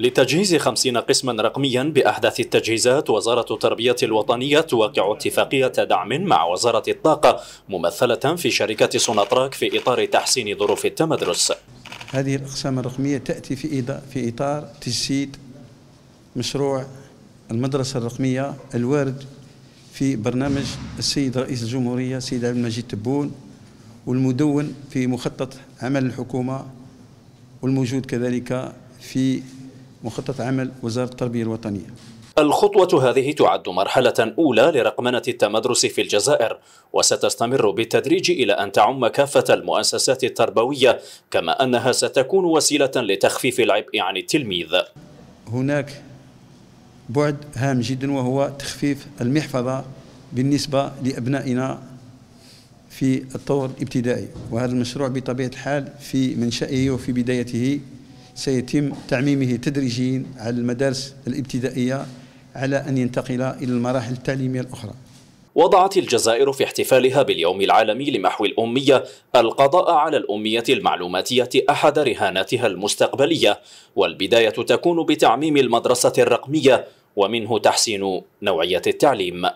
لتجهيز خمسين قسما رقميا بأحدث التجهيزات وزارة التربية الوطنية توقع اتفاقية دعم مع وزارة الطاقة ممثلة في شركة سوناتراك في إطار تحسين ظروف التمدرس هذه الأقسام الرقمية تأتي في في إطار تجسيد مشروع المدرسة الرقمية الوارد في برنامج السيد رئيس الجمهورية السيد عبد المجيد تبون والمدون في مخطط عمل الحكومة والموجود كذلك في وخطة عمل وزارة التربية الوطنية الخطوة هذه تعد مرحلة أولى لرقمنة التمدرس في الجزائر وستستمر بالتدريج إلى أن تعم كافة المؤسسات التربوية كما أنها ستكون وسيلة لتخفيف العبء عن التلميذ هناك بعد هام جدا وهو تخفيف المحفظة بالنسبة لأبنائنا في الطور الابتدائي وهذا المشروع بطبيعة الحال في منشئه وفي بدايته سيتم تعميمه تدريجيا على المدارس الابتدائية على أن ينتقل إلى المراحل التعليمية الأخرى وضعت الجزائر في احتفالها باليوم العالمي لمحو الأمية القضاء على الأمية المعلوماتية أحد رهاناتها المستقبلية والبداية تكون بتعميم المدرسة الرقمية ومنه تحسين نوعية التعليم